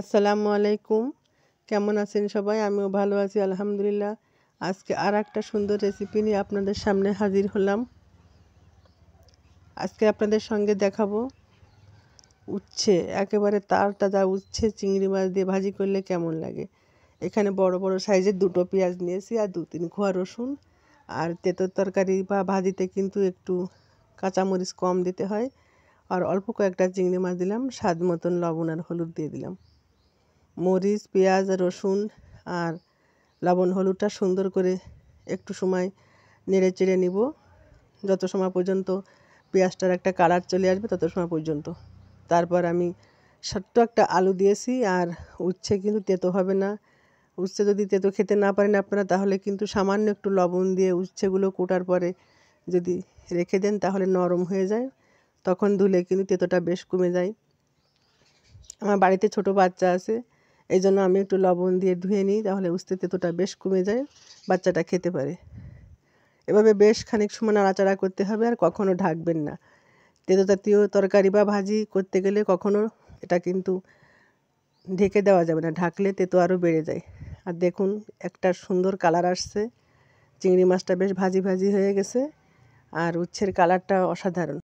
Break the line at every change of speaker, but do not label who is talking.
আসসালামু আলাইকুম কেমন আছেন সবাই আমিও ভালো আছি আলহামদুলিল্লাহ আজকে আর একটা সুন্দর রেসিপি নিয়ে আপনাদের সামনে হাজির হলাম আজকে আপনাদের সঙ্গে দেখাবো উচ্ছে একেবারে তার তাজা উচ্ছে চিংড়ি মাছ দিয়ে ভাজি করলে কেমন লাগে এখানে বড় বড় সাইজের দুটো পেঁয়াজ নিয়েছি আর দু তিন খোয়া রসুন আর তেঁতর তরকারি বা ভাজিতে কিন্তু একটু কাঁচামরিচ কম দিতে হয় আর অল্প কয়েকটা চিংড়ি মাছ দিলাম স্বাদ মতন লবণ আর হলুদ দিয়ে দিলাম মরিচ পেঁয়াজ রসুন আর লবণ হলুদটা সুন্দর করে একটু সময় নেড়ে চেড়ে নিব যত সময় পর্যন্ত পেঁয়াজটার একটা কালার চলে আসবে তত সময় পর্যন্ত তারপর আমি ছোট্ট একটা আলু দিয়েছি আর উচ্ছে কিন্তু তেতো হবে না উচ্ছে যদি তেতো খেতে না পারেন আপনারা তাহলে কিন্তু সামান্য একটু লবণ দিয়ে উচ্ছেগুলো কোটার পরে যদি রেখে দেন তাহলে নরম হয়ে যায় তখন ধুলে কিন্তু তেতোটা বেশ কমে যায় আমার বাড়িতে ছোট বাচ্চা আছে এই জন্য আমি একটু লবণ দিয়ে ধুয়ে নিই তাহলে উস্তে তেতোটা বেশ কমে যায় বাচ্চাটা খেতে পারে এভাবে বেশ খানিক সময় নাড়াচাড়া করতে হবে আর কখনও ঢাকবেন না তেঁতো জাতীয় তরকারি বা ভাজি করতে গেলে কখনও এটা কিন্তু ঢেকে দেওয়া যাবে না ঢাকলে তেতো আরও বেড়ে যায় আর দেখুন একটা সুন্দর কালার আসছে চিংড়ি মাছটা বেশ ভাজি ভাজি হয়ে গেছে আর উচ্ছের কালারটা অসাধারণ